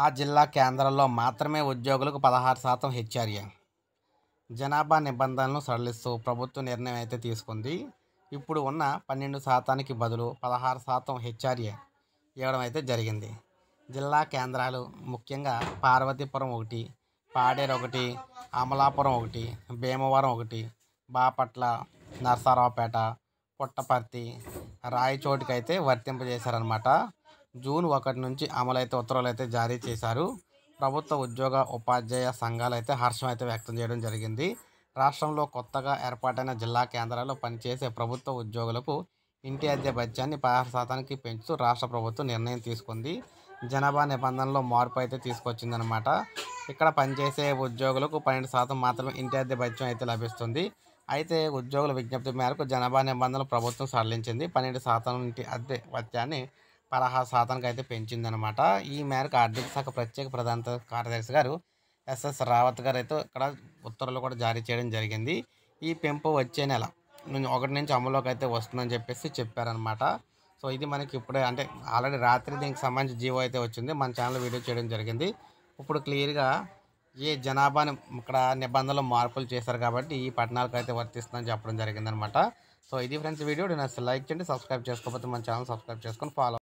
ఆ జిల్లా కేంద్రంలో మాత్రమే ఉద్యోగులకు పదహారు శాతం హెచ్ఆర్ఏ జనాభా నిబంధనలను సడలిస్తూ ప్రభుత్వ నిర్ణయం అయితే తీసుకుంది ఇప్పుడు ఉన్న పన్నెండు శాతానికి బదులు పదహారు శాతం హెచ్ఆర్ఏ ఇవ్వడం అయితే జరిగింది జిల్లా కేంద్రాలు ముఖ్యంగా పార్వతీపురం ఒకటి పాడేరు ఒకటి అమలాపురం ఒకటి భీమవరం ఒకటి బాపట్ల నర్సారావుపేట పుట్టపర్తి రాయచోటికైతే వర్తింపజేశారనమాట జూన్ ఒకటి నుంచి అమలైతే ఉత్తర్వులు అయితే జారీ చేశారు ప్రభుత్వ ఉద్యోగ ఉపాధ్యాయ సంఘాలు అయితే హర్షం అయితే వ్యక్తం చేయడం జరిగింది రాష్ట్రంలో కొత్తగా ఏర్పాటైన జిల్లా కేంద్రాల్లో పనిచేసే ప్రభుత్వ ఉద్యోగులకు ఇంటి అద్దె భత్యాన్ని పదహారు శాతానికి పెంచుతూ రాష్ట్ర ప్రభుత్వం నిర్ణయం తీసుకుంది జనాభా నిబంధనలో మార్పు అయితే తీసుకొచ్చిందనమాట ఇక్కడ పనిచేసే ఉద్యోగులకు పన్నెండు శాతం మాత్రమే ఇంటి అద్దె భత్యం అయితే లభిస్తుంది అయితే ఉద్యోగుల విజ్ఞప్తి మేరకు జనాభా నిబంధనలు ప్రభుత్వం సడలించింది పన్నెండు శాతం ఇంటి అద్దె భత్యాన్ని పదహారు శాతానికి అయితే పెంచిందనమాట ఈ మేరకు ఆర్థిక శాఖ ప్రత్యేక ప్రధాన కార్యదర్శి గారు ఎస్ఎస్ రావత్ గారు అయితే ఇక్కడ ఉత్తర్వులు కూడా జారీ చేయడం జరిగింది ఈ పెంపు వచ్చే నెల ఒకటి నుంచి అమలులోకి అయితే వస్తుందని చెప్పేసి చెప్పారనమాట సో ఇది మనకి ఇప్పుడే అంటే ఆల్రెడీ రాత్రి దీనికి సంబంధించి జీవో అయితే వచ్చింది మన ఛానల్ వీడియో చేయడం జరిగింది ఇప్పుడు క్లియర్గా ఏ జనాభాని ఇక్కడ నిబంధనలు మార్పులు చేశారు కాబట్టి ఈ పట్టణాలకు అయితే వర్తిస్తుందని చెప్పడం జరిగిందనమాట సో ఇది ఫ్రెండ్స్ వీడియో నేను లైక్ చేయండి సబ్స్క్రైబ్ చేసుకోకపోతే మన ఛానల్ సబ్స్క్రైబ్ చేసుకొని ఫాలో